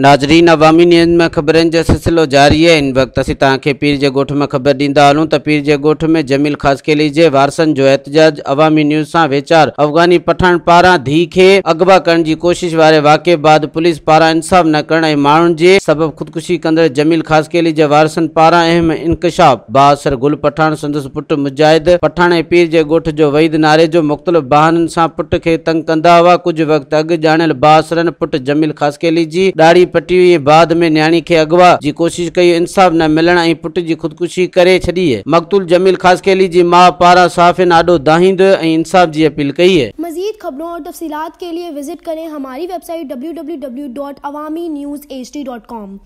नाज़रीन अवामी न्यूज़ में ख़बरनि जो सिलसिलो जारी है इन वक्त असीं तक पीर के गोठ में ख़बर दींदा हलूँ तो पीर के गोठ में जमील ख़ासकेली के वारसन जो एहतजाज अवामी न्यूज़ से वेचार अफ़गानी पठान पारा धी के अगवा करण जी कोशिश वारे वाक़े बाद पुलिस पारा इंसाफ़ न कर मांग के सबब ख़ुदकुशी कंदड़ जमील ख़ासकेली के वारसन पारा अहम इंकशाफ़ बासर गुल पठान संदस पुट मुजाहिद पठान पीर के गोठ जो वहीद नारे जो मुख़्तलिफ़ बहान से पुट के तंग कंदा हुआ कुझु वक़्तु अॻु ॼाणियल बासरनि पुटु जमील ख़ासकेली की दाढ़ी पटी हुई बाद में न्याणी के अगवा जी कोशिश कई इंसाफ़ न मिलण ऐं पुट जी ख़ुदकुशी करे छी है मकतूल जमील खास खासकेली जी माँ पारा साफ़िन आॾो दाहींदो ऐं इंसाफ़ जी अपील कई है मजीद खबरों और तफसीत के लिए विजिट करें हमारी website W W W dot Awami news H D dot com